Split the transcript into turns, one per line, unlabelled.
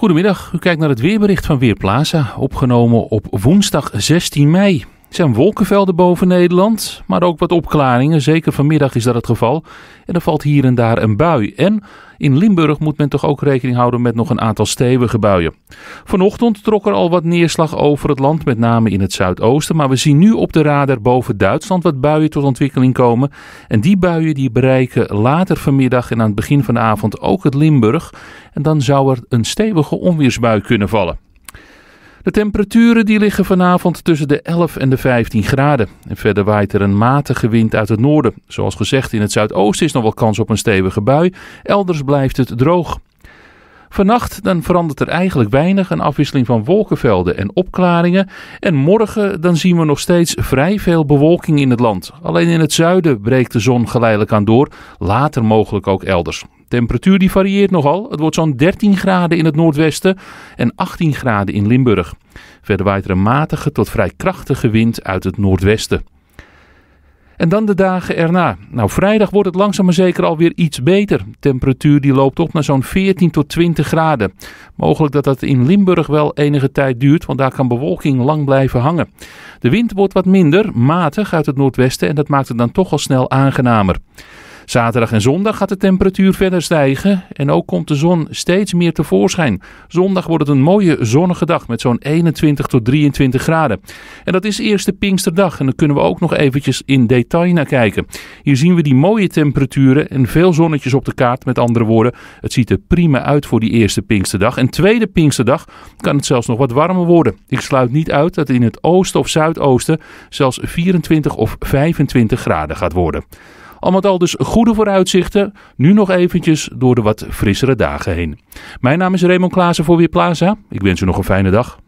Goedemiddag, u kijkt naar het weerbericht van Weerplaza, opgenomen op woensdag 16 mei. Er zijn wolkenvelden boven Nederland, maar ook wat opklaringen. Zeker vanmiddag is dat het geval. En er valt hier en daar een bui. En in Limburg moet men toch ook rekening houden met nog een aantal stevige buien. Vanochtend trok er al wat neerslag over het land, met name in het zuidoosten. Maar we zien nu op de radar boven Duitsland wat buien tot ontwikkeling komen. En die buien die bereiken later vanmiddag en aan het begin van de avond ook het Limburg. En dan zou er een stevige onweersbui kunnen vallen. De temperaturen die liggen vanavond tussen de 11 en de 15 graden. En verder waait er een matige wind uit het noorden. Zoals gezegd, in het zuidoosten is nog wel kans op een stevige bui. Elders blijft het droog. Vannacht dan verandert er eigenlijk weinig, een afwisseling van wolkenvelden en opklaringen. En morgen dan zien we nog steeds vrij veel bewolking in het land. Alleen in het zuiden breekt de zon geleidelijk aan door, later mogelijk ook elders. Temperatuur die varieert nogal. Het wordt zo'n 13 graden in het noordwesten en 18 graden in Limburg. Verder waait er een matige tot vrij krachtige wind uit het noordwesten. En dan de dagen erna. Nou, vrijdag wordt het langzaam maar zeker alweer iets beter. Temperatuur die loopt op naar zo'n 14 tot 20 graden. Mogelijk dat dat in Limburg wel enige tijd duurt, want daar kan bewolking lang blijven hangen. De wind wordt wat minder, matig uit het noordwesten en dat maakt het dan toch al snel aangenamer. Zaterdag en zondag gaat de temperatuur verder stijgen en ook komt de zon steeds meer tevoorschijn. Zondag wordt het een mooie zonnige dag met zo'n 21 tot 23 graden. En dat is eerste Pinksterdag en daar kunnen we ook nog eventjes in detail naar kijken. Hier zien we die mooie temperaturen en veel zonnetjes op de kaart. Met andere woorden, het ziet er prima uit voor die eerste Pinksterdag. En tweede Pinksterdag kan het zelfs nog wat warmer worden. Ik sluit niet uit dat in het oosten of zuidoosten zelfs 24 of 25 graden gaat worden. Al met al dus goede vooruitzichten, nu nog eventjes door de wat frissere dagen heen. Mijn naam is Raymond Klaassen voor Weerplaza. Ik wens u nog een fijne dag.